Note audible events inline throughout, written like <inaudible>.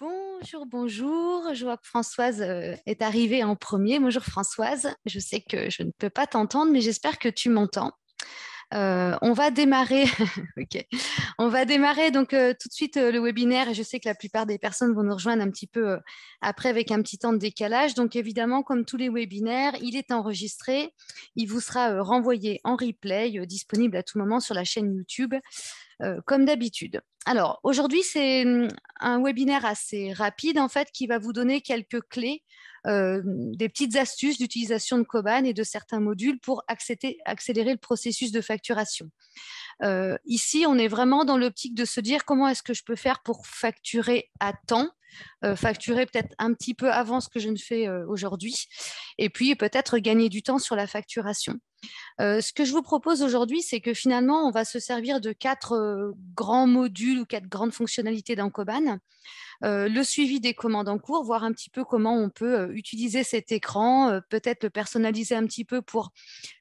Bonjour, bonjour. Je vois que Françoise euh, est arrivée en premier. Bonjour Françoise. Je sais que je ne peux pas t'entendre, mais j'espère que tu m'entends. Euh, on va démarrer. <laughs> On va démarrer donc euh, tout de suite euh, le webinaire. Et je sais que la plupart des personnes vont nous rejoindre un petit peu après avec un petit temps de décalage. Donc évidemment, comme tous les webinaires, il est enregistré. Il vous sera renvoyé en replay, disponible à tout moment sur la chaîne YouTube. comme d'habitude. Alors aujourd'hui, c'est hum, un webinaire assez rapide en fait qui va vous donner quelques clés euh, des petites astuces d'utilisation de Coban et de certains modules pour accélérer le processus de facturation. Euh, ici, on est vraiment dans l'optique de se dire comment est-ce que je peux faire pour facturer à temps, euh, facturer peut-être un petit peu avant ce que je ne fais aujourd'hui, et puis peut-être gagner du temps sur la facturation. Euh, ce que je vous propose aujourd'hui, c'est que finalement, on va se servir de quatre euh, grands modules ou quatre grandes fonctionnalités dans euh, le suivi des commandes en cours, voir un petit peu comment on peut utiliser cet écran, peut-être le personnaliser un petit peu pour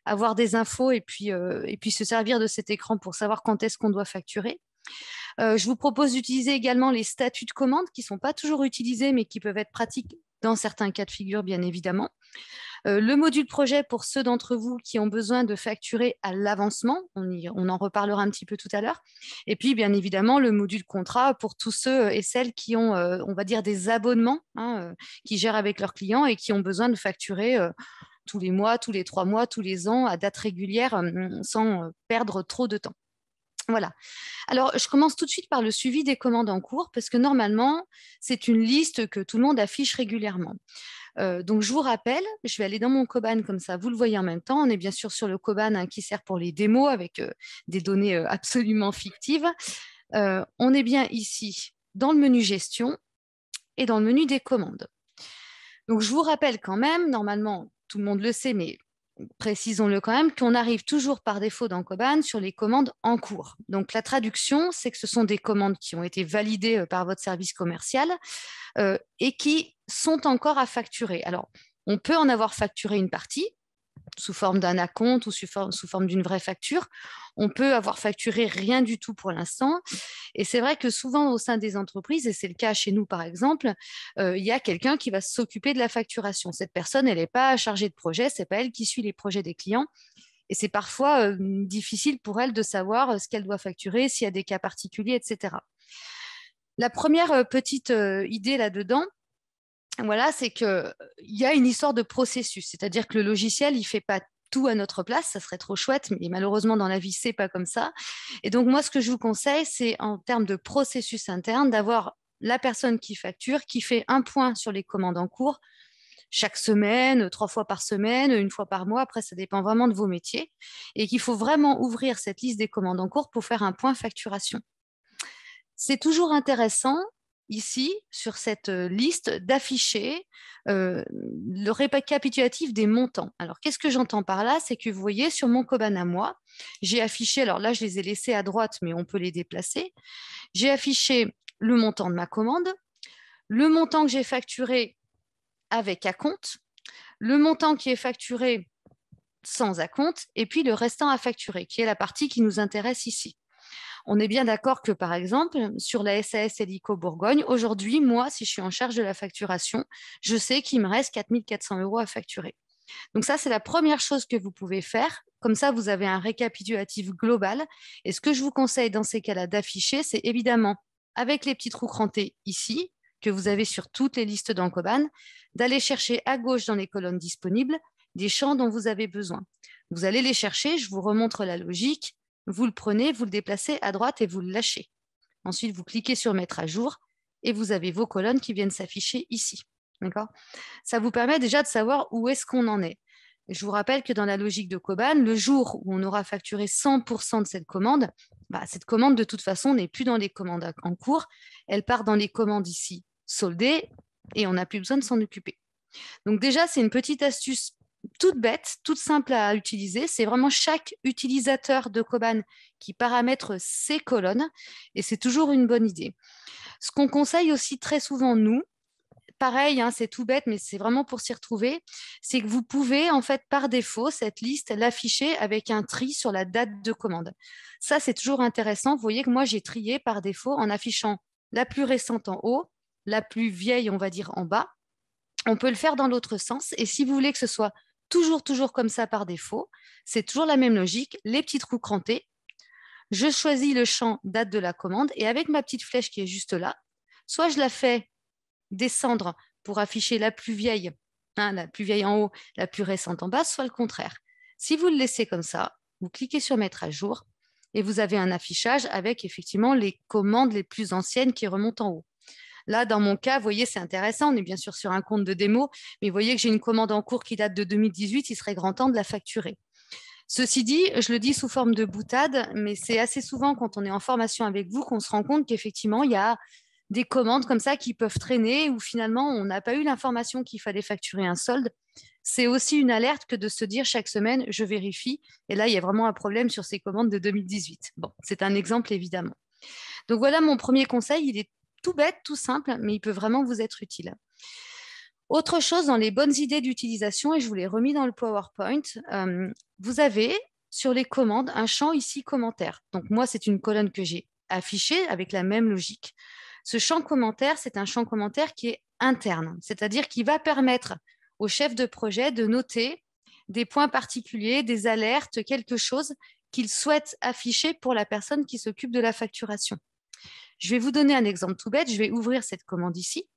avoir des infos et puis, et puis se servir de cet écran pour savoir quand est-ce qu'on doit facturer. je vous propose d'utiliser également les statuts de commande qui ne sont pas toujours utilisés mais qui peuvent être pratiques dans certains cas de figure, bien évidemment. Euh, le module projet pour ceux d'entre vous qui ont besoin de facturer à l'avancement, on, en reparlera un petit peu tout à l'heure. Et puis, bien évidemment, le module contrat pour tous ceux et celles qui ont, euh, on va dire, des abonnements, hein, euh, qui gèrent avec leurs clients et qui ont besoin de facturer tous les mois, tous les trois mois, tous les ans, à date régulière, sans perdre trop de temps. Voilà. Alors, je commence tout de suite par le suivi des commandes en cours, parce que normalement, c'est une liste que tout le monde affiche régulièrement donc, je vous rappelle, je vais aller dans mon Coban comme ça, vous le voyez en même temps. On est bien sûr sur le Coban hein, qui sert pour les démos avec des données absolument fictives. on est bien ici dans le menu gestion et dans le menu des commandes. Donc, je vous rappelle quand même, normalement, tout le monde le sait, mais précisons-le quand même, qu'on arrive toujours par défaut dans Coban sur les commandes en cours. Donc la traduction, c'est que ce sont des commandes qui ont été validées par votre service commercial et qui sont encore à facturer. Alors, on peut en avoir facturé une partie sous forme d'un acompte ou sous forme, sous forme d'une vraie facture. On peut avoir facturé rien du tout pour l'instant. Et c'est vrai que souvent au sein des entreprises, et c'est le cas chez nous par exemple, euh, il y a quelqu'un qui va s'occuper de la facturation. Cette personne, elle n'est pas chargée de projet, c'est pas elle qui suit les projets des clients. Et c'est parfois euh, difficile pour elle de savoir euh, ce qu'elle doit facturer, s'il y a des cas particuliers, etc. La première petite idée là-dedans, voilà, c'est qu'il euh, y a une histoire de processus, c'est-à-dire que le logiciel, il ne fait pas tout à notre place, ça serait trop chouette, mais malheureusement dans la vie, c'est pas comme ça. Et donc moi, ce que je vous conseille, c'est en termes de processus interne, d'avoir la personne qui facture, qui fait un point sur les commandes en cours chaque semaine, trois fois par semaine, une fois par mois, après ça dépend vraiment de vos métiers, et qu'il faut vraiment ouvrir cette liste des commandes en cours pour faire un point facturation. C'est toujours intéressant ici, sur cette euh, liste, d'afficher euh, le récapitulatif des montants. Alors, qu'est-ce que j'entends par là C'est que vous voyez, sur mon Coban à moi, j'ai affiché, alors là, je les ai laissés à droite, mais on peut les déplacer. J'ai affiché le montant de ma commande, le montant que j'ai facturé avec à le montant qui est facturé sans à et puis le restant à facturer, qui est la partie qui nous intéresse ici. On est bien d'accord que, par exemple, sur la SAS Hélico Bourgogne, aujourd'hui, moi, si je suis en charge de la facturation, je sais qu'il me reste 4400 euros à facturer. Donc ça, c'est la première chose que vous pouvez faire. Comme ça, vous avez un récapitulatif global. Et ce que je vous conseille dans ces cas-là d'afficher, c'est évidemment, avec les petits trous crantés ici, que vous avez sur toutes les listes d'Encoban, d'aller chercher à gauche dans les colonnes disponibles des champs dont vous avez besoin. Vous allez les chercher, je vous remontre la logique, vous le prenez, vous le déplacez à droite et vous le lâchez. Ensuite, vous cliquez sur Mettre à jour et vous avez vos colonnes qui viennent s'afficher ici. D'accord Ça vous permet déjà de savoir où est-ce qu'on en est. Je vous rappelle que dans la logique de Coban, le jour où on aura facturé 100% de cette commande, bah, cette commande, de toute façon, n'est plus dans les commandes en cours. Elle part dans les commandes ici soldées et on n'a plus besoin de s'en occuper. Donc déjà, c'est une petite astuce toute bête, toute simple à utiliser. C'est vraiment chaque utilisateur de Coban qui paramètre ses colonnes et c'est toujours une bonne idée. Ce qu'on conseille aussi très souvent, nous, pareil, hein, c'est tout bête, mais c'est vraiment pour s'y retrouver, c'est que vous pouvez, en fait, par défaut, cette liste, l'afficher avec un tri sur la date de commande. Ça, c'est toujours intéressant. Vous voyez que moi, j'ai trié par défaut en affichant la plus récente en haut, la plus vieille, on va dire, en bas. On peut le faire dans l'autre sens. Et si vous voulez que ce soit toujours, toujours comme ça par défaut. C'est toujours la même logique, les petits trous crantés. Je choisis le champ date de la commande et avec ma petite flèche qui est juste là, soit je la fais descendre pour afficher la plus vieille, hein, la plus vieille en haut, la plus récente en bas, soit le contraire. Si vous le laissez comme ça, vous cliquez sur mettre à jour et vous avez un affichage avec effectivement les commandes les plus anciennes qui remontent en haut. Là, dans mon cas, vous voyez, c'est intéressant. On est bien sûr sur un compte de démo, mais vous voyez que j'ai une commande en cours qui date de 2018. Il serait grand temps de la facturer. Ceci dit, je le dis sous forme de boutade, mais c'est assez souvent quand on est en formation avec vous qu'on se rend compte qu'effectivement, il y a des commandes comme ça qui peuvent traîner ou finalement, on n'a pas eu l'information qu'il fallait facturer un solde. C'est aussi une alerte que de se dire chaque semaine, je vérifie. Et là, il y a vraiment un problème sur ces commandes de 2018. Bon, c'est un exemple évidemment. Donc voilà mon premier conseil, il est tout bête, tout simple, mais il peut vraiment vous être utile. Autre chose dans les bonnes idées d'utilisation, et je vous l'ai remis dans le PowerPoint, euh, vous avez sur les commandes un champ ici commentaire. Donc moi, c'est une colonne que j'ai affichée avec la même logique. Ce champ commentaire, c'est un champ commentaire qui est interne, c'est-à-dire qui va permettre au chef de projet de noter des points particuliers, des alertes, quelque chose qu'il souhaite afficher pour la personne qui s'occupe de la facturation. Je vais vous donner un exemple tout bête. Je vais ouvrir cette commande ici.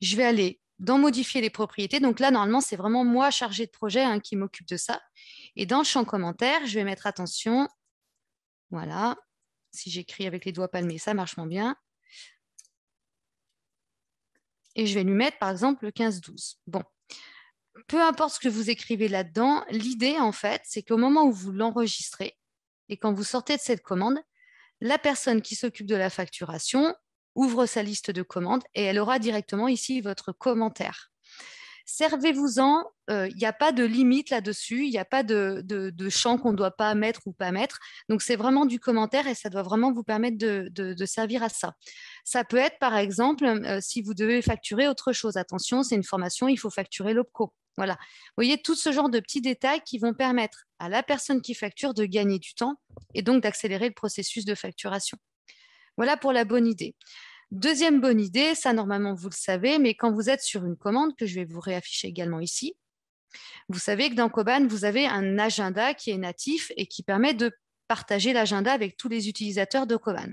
Je vais aller dans modifier les propriétés. Donc là, normalement, c'est vraiment moi chargé de projet hein, qui m'occupe de ça. Et dans le champ commentaire, je vais mettre attention. Voilà. Si j'écris avec les doigts palmés, ça marche moins bien. Et je vais lui mettre, par exemple, le 15-12. Bon. Peu importe ce que vous écrivez là-dedans, l'idée, en fait, c'est qu'au moment où vous l'enregistrez et quand vous sortez de cette commande, la personne qui s'occupe de la facturation ouvre sa liste de commandes et elle aura directement ici votre commentaire. Servez-vous-en, il euh, n'y a pas de limite là-dessus, il n'y a pas de, champ qu'on ne doit pas mettre ou pas mettre. Donc c'est vraiment du commentaire et ça doit vraiment vous permettre de, servir à ça. Ça peut être par exemple euh, si vous devez facturer autre chose. Attention, c'est une formation, il faut facturer l'OPCO. Voilà. Vous voyez, tout ce genre de petits détails qui vont permettre à la personne qui facture de gagner du temps et donc d'accélérer le processus de facturation. Voilà pour la bonne idée. Deuxième bonne idée, ça normalement vous le savez, mais quand vous êtes sur une commande, que je vais vous réafficher également ici, vous savez que dans Coban, vous avez un agenda qui est natif et qui permet de partager l'agenda avec tous les utilisateurs de Coban.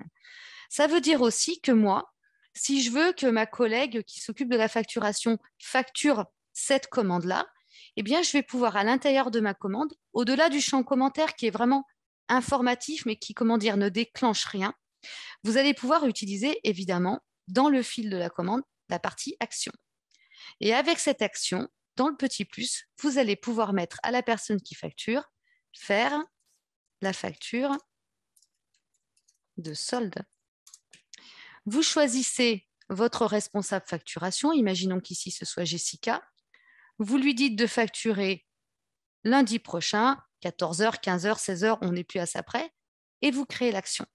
Ça veut dire aussi que moi, si je veux que ma collègue qui s'occupe de la facturation facture cette commande-là, eh bien, je vais pouvoir, à l'intérieur de ma commande, au-delà du champ commentaire qui est vraiment informatif, mais qui, comment dire, ne déclenche rien, vous allez pouvoir utiliser, évidemment, dans le fil de la commande, la partie action. Et avec cette action, dans le petit plus, vous allez pouvoir mettre à la personne qui facture, faire la facture de solde. Vous choisissez votre responsable facturation, imaginons qu'ici ce soit Jessica, vous lui dites de facturer lundi prochain, 14h, 15h, 16h, on n'est plus à ça près, et vous créez l'action.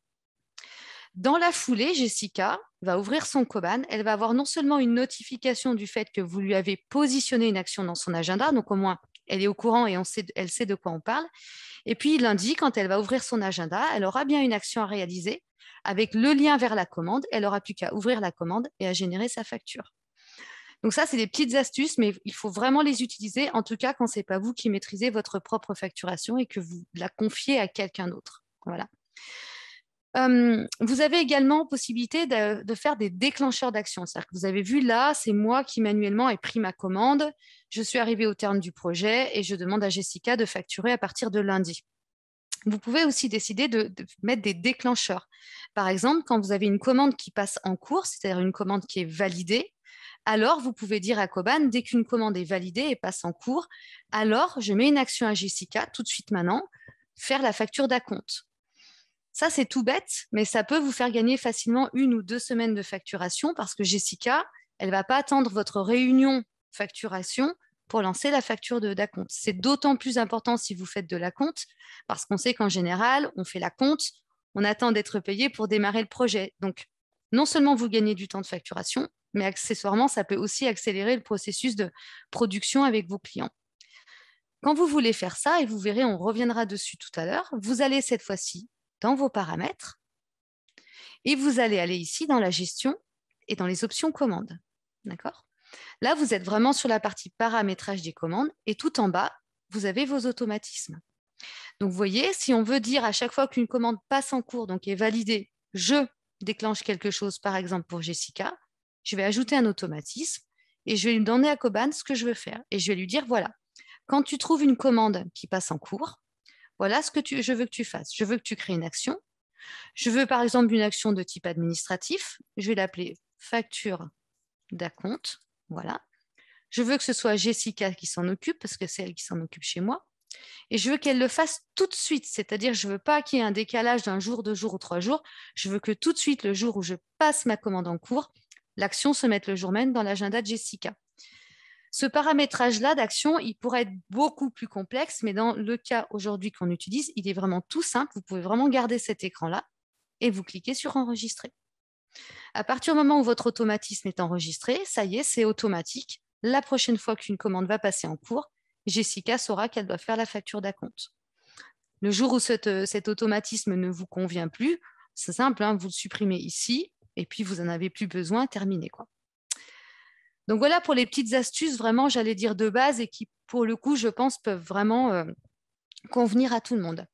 Dans la foulée, Jessica va ouvrir son coban. Elle va avoir non seulement une notification du fait que vous lui avez positionné une action dans son agenda, donc au moins elle est au courant et elle sait de quoi on parle. Et puis lundi, quand elle va ouvrir son agenda, elle aura bien une action à réaliser avec le lien vers la commande. Elle n'aura plus qu'à ouvrir la commande et à générer sa facture. Donc ça, c'est des petites astuces, mais il faut vraiment les utiliser, en tout cas quand ce n'est pas vous qui maîtrisez votre propre facturation et que vous la confiez à quelqu'un d'autre. Voilà. vous avez également possibilité de, faire des déclencheurs d'action. C'est-à-dire que vous avez vu là, c'est moi qui manuellement ai pris ma commande. Je suis arrivée au terme du projet et je demande à Jessica de facturer à partir de lundi. Vous pouvez aussi décider de mettre des déclencheurs. Par exemple, quand vous avez une commande qui passe en cours, c'est-à-dire une commande qui est validée, alors vous pouvez dire à Coban, dès qu'une commande est validée et passe en cours, alors je mets une action à Jessica tout de suite maintenant, faire la facture d'acompte. Ça, c'est tout bête, mais ça peut vous faire gagner facilement une ou deux semaines de facturation parce que Jessica, elle ne va pas attendre votre réunion facturation pour lancer la facture d'acompte. C'est d'autant plus important si vous faites de la compte parce qu'on sait qu'en général, on fait la compte, on attend d'être payé pour démarrer le projet. Donc, non seulement vous gagnez du temps de facturation, mais accessoirement, ça peut aussi accélérer le processus de production avec vos clients. Quand vous voulez faire ça, et vous verrez, on reviendra dessus tout à l'heure, vous allez cette fois-ci dans vos paramètres et vous allez aller ici dans la gestion et dans les options commandes. D'accord Là, vous êtes vraiment sur la partie paramétrage des commandes et tout en bas, vous avez vos automatismes. Donc, vous voyez, si on veut dire à chaque fois qu'une commande passe en cours, donc est validée, je déclenche quelque chose, par exemple pour Jessica, je vais ajouter un automatisme et je vais lui donner à Coban ce que je veux faire. Et je vais lui dire, voilà, quand tu trouves une commande qui passe en cours, voilà ce que je veux que tu fasses. Je veux que tu crées une action. Je veux par exemple une action de type administratif. Je vais l'appeler facture d'acompte. Voilà. Je veux que ce soit Jessica qui s'en occupe parce que c'est elle qui s'en occupe chez moi. Et je veux qu'elle le fasse tout de suite. C'est-à-dire, je ne veux pas qu'il y ait un décalage d'un jour, deux jours ou trois jours. Je veux que tout de suite, le jour où je passe ma commande en cours, l'action se met le jour même dans l'agenda de Jessica. Ce paramétrage-là d'action, il pourrait être beaucoup plus complexe, mais dans le cas aujourd'hui qu'on utilise, il est vraiment tout simple. Vous pouvez vraiment garder cet écran-là et vous cliquez sur enregistrer. À partir du moment où votre automatisme est enregistré, ça y est, c'est automatique. La prochaine fois qu'une commande va passer en cours, Jessica saura qu'elle doit faire la facture d'acompte. Le jour où euh, cet automatisme ne vous convient plus, c'est simple, hein, vous le supprimez ici, et puis vous n'en avez plus besoin, terminé. Quoi. Donc voilà pour les petites astuces vraiment, j'allais dire de base et qui, pour le coup, je pense, peuvent vraiment euh, convenir à tout le monde.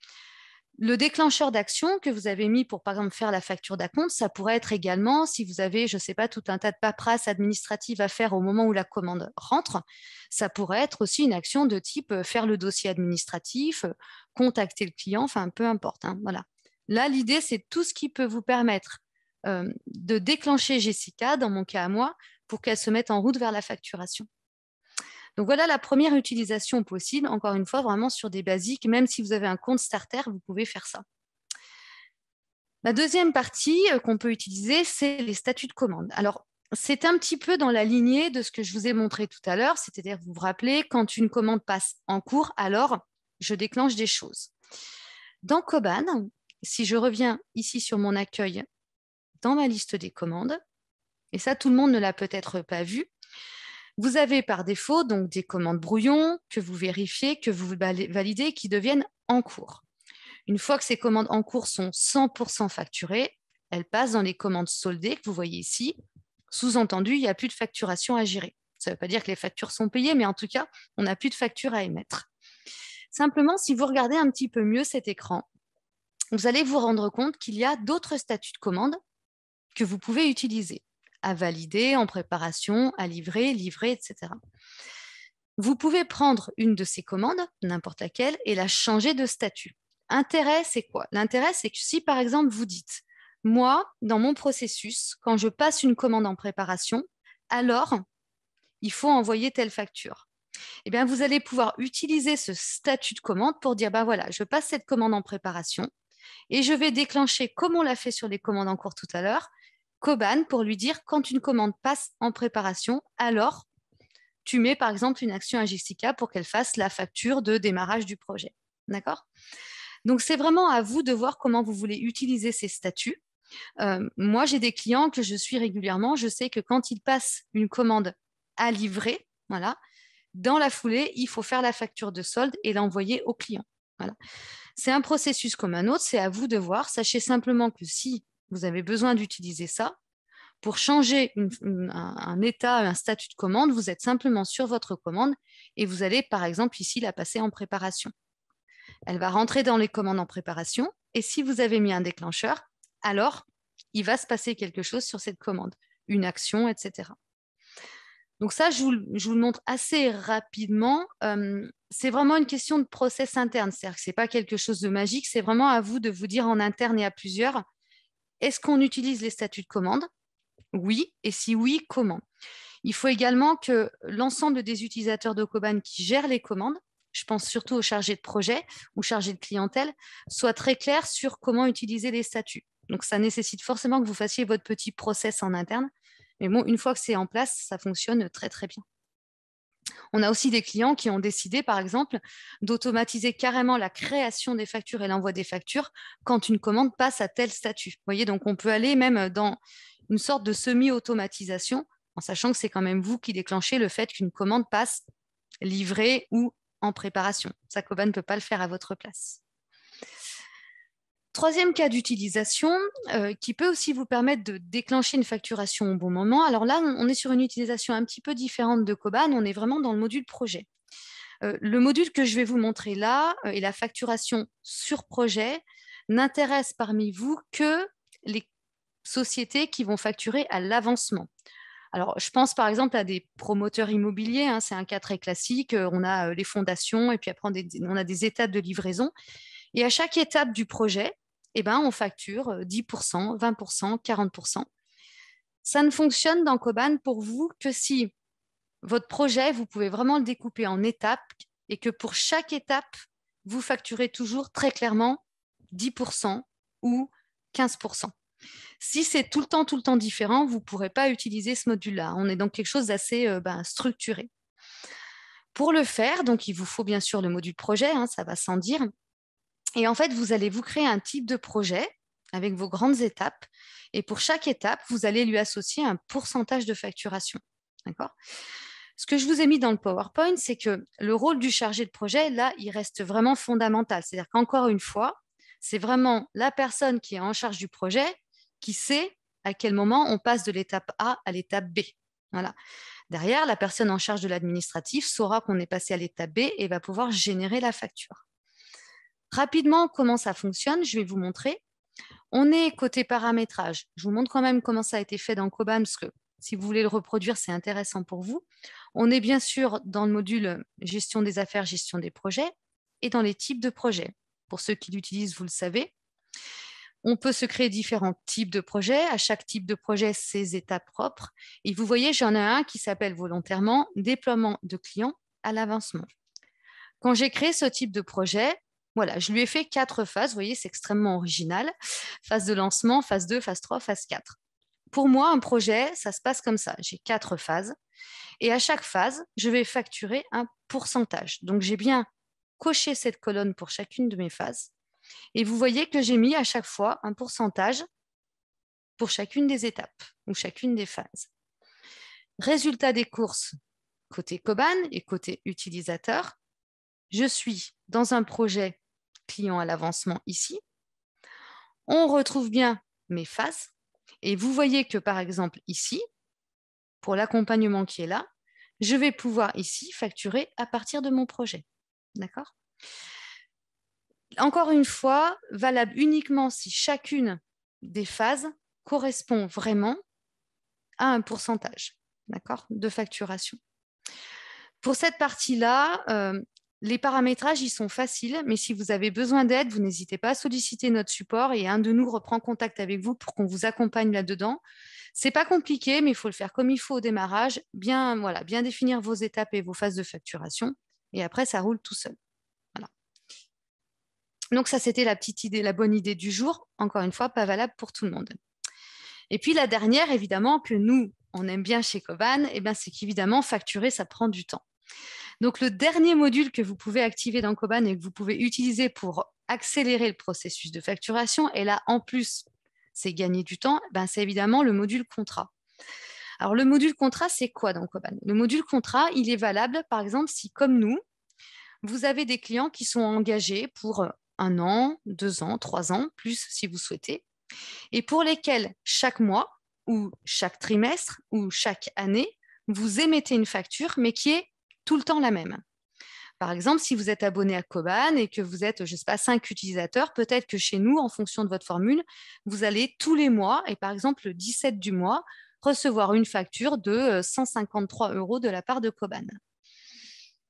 Le déclencheur d'action que vous avez mis pour, par exemple, faire la facture d'acompte, ça pourrait être également si vous avez, je ne sais pas, tout un tas de paperasses administratives à faire au moment où la commande rentre. Ça pourrait être aussi une action de type euh, faire le dossier administratif, euh, contacter le client, enfin, peu importe. Hein, voilà. Là, l'idée, c'est tout ce qui peut vous permettre euh, de déclencher Jessica, dans mon cas à moi, pour qu'elle se mette en route vers la facturation. Donc voilà la première utilisation possible, encore une fois, vraiment sur des basiques. Même si vous avez un compte starter, vous pouvez faire ça. La deuxième partie euh, qu'on peut utiliser, c'est les statuts de commande. Alors, c'est un petit peu dans la lignée de ce que je vous ai montré tout à l'heure, c'est-à-dire, vous vous rappelez, quand une commande passe en cours, alors je déclenche des choses. Dans Coban, si je reviens ici sur mon accueil dans ma liste des commandes. Et ça, tout le monde ne l'a peut-être pas vu. Vous avez par défaut donc des commandes brouillons que vous vérifiez, que vous validez, qui deviennent en cours. Une fois que ces commandes en cours sont 100% facturées, elles passent dans les commandes soldées que vous voyez ici. Sous-entendu, il n'y a plus de facturation à gérer. Ça ne veut pas dire que les factures sont payées, mais en tout cas, on n'a plus de facture à émettre. Simplement, si vous regardez un petit peu mieux cet écran, vous allez vous rendre compte qu'il y a d'autres statuts de commandes que vous pouvez utiliser à valider, en préparation, à livrer, livrer, etc. Vous pouvez prendre une de ces commandes, n'importe laquelle, et la changer de statut. Intérêt, c'est quoi L'intérêt, c'est que si par exemple vous dites, moi, dans mon processus, quand je passe une commande en préparation, alors il faut envoyer telle facture. Eh bien, vous allez pouvoir utiliser ce statut de commande pour dire, ben voilà, je passe cette commande en préparation et je vais déclencher, comme on l'a fait sur les commandes en cours tout à l'heure, Coban pour lui dire quand une commande passe en préparation, alors tu mets par exemple une action à Jessica pour qu'elle fasse la facture de démarrage du projet. D'accord Donc c'est vraiment à vous de voir comment vous voulez utiliser ces statuts. Euh, moi, j'ai des clients que je suis régulièrement. Je sais que quand ils passent une commande à livrer, voilà, dans la foulée, il faut faire la facture de solde et l'envoyer au client. Voilà. C'est un processus comme un autre, c'est à vous de voir. Sachez simplement que si vous avez besoin d'utiliser ça. Pour changer un, état, un statut de commande, vous êtes simplement sur votre commande et vous allez, par exemple, ici, la passer en préparation. Elle va rentrer dans les commandes en préparation et si vous avez mis un déclencheur, alors il va se passer quelque chose sur cette commande, une action, etc. Donc ça, je vous, le montre assez rapidement. Euh, c'est vraiment une question de process interne, c'est-à-dire que ce n'est pas quelque chose de magique, c'est vraiment à vous de vous dire en interne et à plusieurs, est-ce qu'on utilise les statuts de commande Oui. Et si oui, comment Il faut également que l'ensemble des utilisateurs de Coban qui gèrent les commandes je pense surtout aux chargés de projet ou chargés de clientèle, soient très clairs sur comment utiliser les statuts. Donc, ça nécessite forcément que vous fassiez votre petit process en interne. Mais bon, une fois que c'est en place, ça fonctionne très, très bien. On a aussi des clients qui ont décidé, par exemple, d'automatiser carrément la création des factures et l'envoi des factures quand une commande passe à tel statut. Vous voyez, donc on peut aller même dans une sorte de semi-automatisation en sachant que c'est quand même vous qui déclenchez le fait qu'une commande passe livrée ou en préparation. Sacoba ne peut pas le faire à votre place. Troisième cas d'utilisation euh, qui peut aussi vous permettre de déclencher une facturation au bon moment. Alors là, on est sur une utilisation un petit peu différente de Coban, on est vraiment dans le module projet. Euh, le module que je vais vous montrer là euh, et la facturation sur projet n'intéresse parmi vous que les sociétés qui vont facturer à l'avancement. Alors, je pense par exemple à des promoteurs immobiliers, hein, c'est un cas très classique. On a les fondations et puis après, on a des étapes de livraison. Et à chaque étape du projet, eh ben, on facture 10%, 20%, 40%. Ça ne fonctionne dans Coban pour vous que si votre projet, vous pouvez vraiment le découper en étapes et que pour chaque étape, vous facturez toujours très clairement 10% ou 15%. Si c'est tout le temps, tout le temps différent, vous ne pourrez pas utiliser ce module-là. On est donc quelque chose d'assez euh, ben, structuré. Pour le faire, donc il vous faut bien sûr le module projet, hein, ça va sans dire. Et en fait, vous allez vous créer un type de projet avec vos grandes étapes. Et pour chaque étape, vous allez lui associer un pourcentage de facturation. D'accord ce que je vous ai mis dans le PowerPoint, c'est que le rôle du chargé de projet, là, il reste vraiment fondamental. C'est-à-dire qu'encore une fois, c'est vraiment la personne qui est en charge du projet qui sait à quel moment on passe de l'étape A à l'étape B. Voilà. Derrière, la personne en charge de l'administratif saura qu'on est passé à l'étape B et va pouvoir générer la facture. Rapidement, comment ça fonctionne, je vais vous montrer. On est côté paramétrage. Je vous montre quand même comment ça a été fait dans Cobam, parce que si vous voulez le reproduire, c'est intéressant pour vous. On est bien sûr dans le module gestion des affaires, gestion des projets, et dans les types de projets. Pour ceux qui l'utilisent, vous le savez. On peut se créer différents types de projets. À chaque type de projet, ses étapes propres. Et vous voyez, j'en ai un qui s'appelle volontairement déploiement de clients à l'avancement. Quand j'ai créé ce type de projet, voilà, je lui ai fait quatre phases, vous voyez, c'est extrêmement original. Phase de lancement, phase 2, phase 3, phase 4. Pour moi, un projet, ça se passe comme ça. J'ai quatre phases. Et à chaque phase, je vais facturer un pourcentage. Donc, j'ai bien coché cette colonne pour chacune de mes phases. Et vous voyez que j'ai mis à chaque fois un pourcentage pour chacune des étapes ou chacune des phases. Résultat des courses côté Coban et côté utilisateur, je suis dans un projet client à l'avancement ici. On retrouve bien mes phases. Et vous voyez que par exemple ici, pour l'accompagnement qui est là, je vais pouvoir ici facturer à partir de mon projet. D'accord Encore une fois, valable uniquement si chacune des phases correspond vraiment à un pourcentage de facturation. Pour cette partie-là, euh, les paramétrages, ils sont faciles, mais si vous avez besoin d'aide, vous n'hésitez pas à solliciter notre support et un de nous reprend contact avec vous pour qu'on vous accompagne là-dedans. C'est pas compliqué, mais il faut le faire comme il faut au démarrage, bien, voilà, bien définir vos étapes et vos phases de facturation, et après, ça roule tout seul. Voilà. Donc ça, c'était la petite idée, la bonne idée du jour, encore une fois, pas valable pour tout le monde. Et puis la dernière, évidemment, que nous, on aime bien chez Coban, eh c'est qu'évidemment, facturer, ça prend du temps. Donc le dernier module que vous pouvez activer dans Coban et que vous pouvez utiliser pour accélérer le processus de facturation, et là en plus c'est gagner du temps, ben, c'est évidemment le module contrat. Alors le module contrat, c'est quoi dans Coban Le module contrat, il est valable par exemple si comme nous, vous avez des clients qui sont engagés pour un an, deux ans, trois ans, plus si vous souhaitez, et pour lesquels chaque mois ou chaque trimestre ou chaque année, vous émettez une facture, mais qui est tout le temps la même. Par exemple, si vous êtes abonné à Coban et que vous êtes, je ne sais pas, cinq utilisateurs, peut-être que chez nous, en fonction de votre formule, vous allez tous les mois, et par exemple le 17 du mois, recevoir une facture de 153 euh, euros de la part de Coban.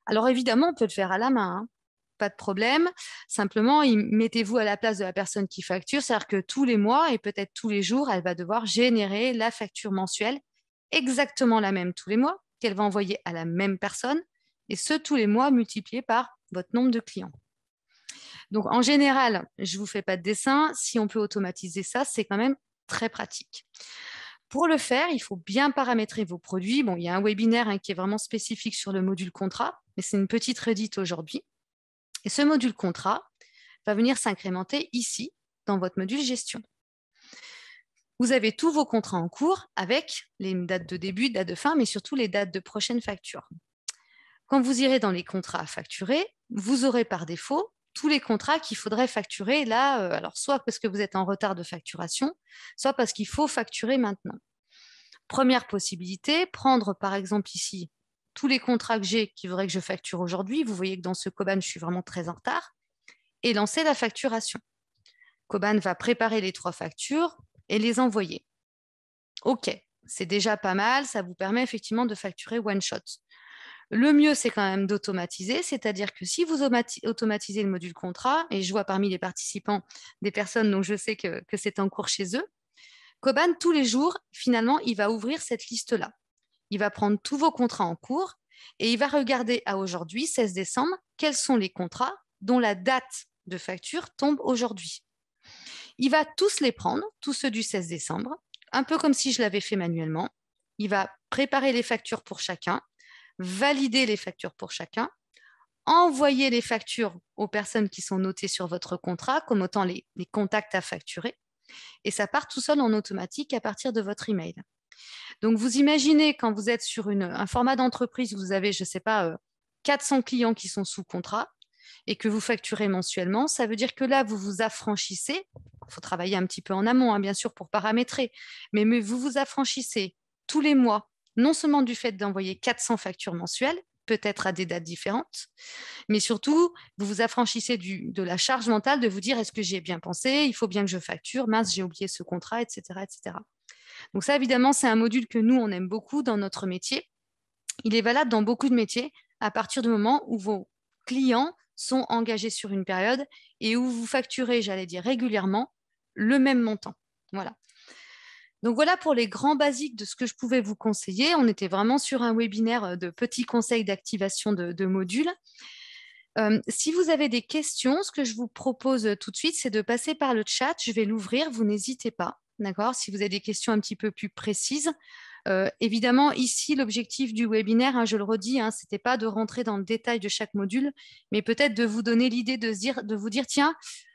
Alors évidemment, on peut le faire à la main, hein. pas de problème. Simplement, mettez-vous à la place de la personne qui facture, c'est-à-dire que tous les mois et peut-être tous les jours, elle va devoir générer la facture mensuelle exactement la même tous les mois qu'elle va envoyer à la même personne, et ce, tous les mois multiplié par votre nombre de clients. Donc, en général, je ne vous fais pas de dessin. Si on peut automatiser ça, c'est quand même très pratique. Pour le faire, il faut bien paramétrer vos produits. Bon, il y a un webinaire hein, qui est vraiment spécifique sur le module contrat, mais c'est une petite redite aujourd'hui. Et ce module contrat va venir s'incrémenter ici, dans votre module gestion vous avez tous vos contrats en cours avec les dates de début, dates de fin, mais surtout les dates de prochaine facture. Quand vous irez dans les contrats à facturer, vous aurez par défaut tous les contrats qu'il faudrait facturer là, euh, alors soit parce que vous êtes en retard de facturation, soit parce qu'il faut facturer maintenant. Première possibilité, prendre par exemple ici tous les contrats que j'ai qui voudraient que je facture aujourd'hui. Vous voyez que dans ce Coban, je suis vraiment très en retard et lancer la facturation. Coban va préparer les trois factures, et les envoyer. OK, c'est déjà pas mal, ça vous permet effectivement de facturer one shot. Le mieux, c'est quand même d'automatiser, c'est-à-dire que si vous automatisez le module contrat, et je vois parmi les participants des personnes dont je sais que, que c'est en cours chez eux, Coban, tous les jours, finalement, il va ouvrir cette liste-là. Il va prendre tous vos contrats en cours et il va regarder à aujourd'hui, 16 décembre, quels sont les contrats dont la date de facture tombe aujourd'hui. Il va tous les prendre, tous ceux du 16 décembre, un peu comme si je l'avais fait manuellement. Il va préparer les factures pour chacun, valider les factures pour chacun, envoyer les factures aux personnes qui sont notées sur votre contrat, comme autant les, contacts à facturer. Et ça part tout seul en automatique à partir de votre email. Donc, vous imaginez quand vous êtes sur un format d'entreprise, vous avez, je ne sais pas, 400 euh, clients qui sont sous contrat, et que vous facturez mensuellement, ça veut dire que là, vous vous affranchissez. Il faut travailler un petit peu en amont, hein, bien sûr, pour paramétrer, mais, vous vous affranchissez tous les mois, non seulement du fait d'envoyer 400 factures mensuelles, peut-être à des dates différentes, mais surtout, vous vous affranchissez de la charge mentale de vous dire est-ce que j'ai bien pensé, il faut bien que je facture, mince, j'ai oublié ce contrat, etc. etc. Donc ça, évidemment, c'est un module que nous, on aime beaucoup dans notre métier. Il est valable dans beaucoup de métiers à partir du moment où vos clients sont engagés sur une période et où vous facturez, j'allais dire, régulièrement le même montant. Voilà. Donc voilà pour les grands basiques de ce que je pouvais vous conseiller. On était vraiment sur un webinaire euh, de petits conseils d'activation de, modules. Euh, si vous avez des questions, ce que je vous propose euh, tout de suite, c'est de passer par le chat. Je vais l'ouvrir, vous n'hésitez pas. D'accord Si vous avez des questions un petit peu plus précises, euh, évidemment, ici, l'objectif du webinaire, hein, je le redis, hein, ce n'était pas de rentrer dans le détail de chaque module, mais peut-être de vous donner l'idée de, de vous dire, tiens,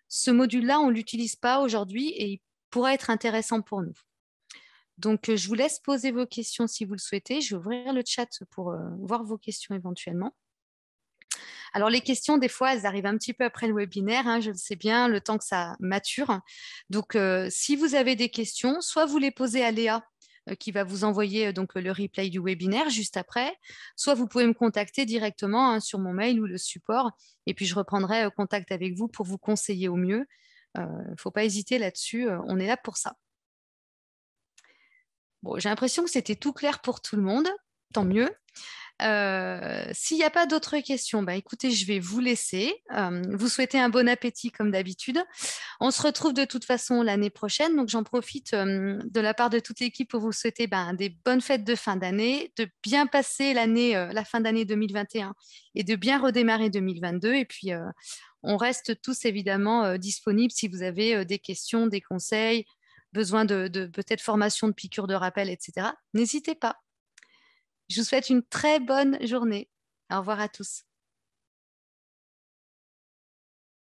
ce module-là, on ne l'utilise pas aujourd'hui et il pourrait être intéressant pour nous. Donc, euh, je vous laisse poser vos questions si vous le souhaitez. Je vais ouvrir le chat pour euh, voir vos questions éventuellement. Alors, les questions, des fois, elles arrivent un petit peu après le webinaire, hein, je le sais bien, le temps que ça mature. Donc, si vous avez des questions, soit vous les posez à Léa euh, qui va vous envoyer euh, donc le replay du webinaire juste après. Soit vous pouvez me contacter directement hein, sur mon mail ou le support, et puis je reprendrai euh, contact avec vous pour vous conseiller au mieux. Il ne faut pas hésiter là-dessus, on est là pour ça. Bon, j'ai l'impression que c'était tout clair pour tout le monde, tant mieux. S'il n'y a pas d'autres questions, bah, écoutez, je vais vous laisser. vous souhaitez un bon appétit comme d'habitude. On se retrouve de toute façon l'année prochaine. Donc j'en profite de la part de toute l'équipe pour vous souhaiter ben, des bonnes fêtes de fin d'année, de bien passer l'année, la fin d'année 2021 et de bien redémarrer 2022. Et puis on reste tous évidemment disponibles si vous avez des questions, des conseils, besoin de, de peut-être formation de piqûres de rappel, etc. N'hésitez pas. Je vous souhaite une très bonne journée. Au revoir à tous.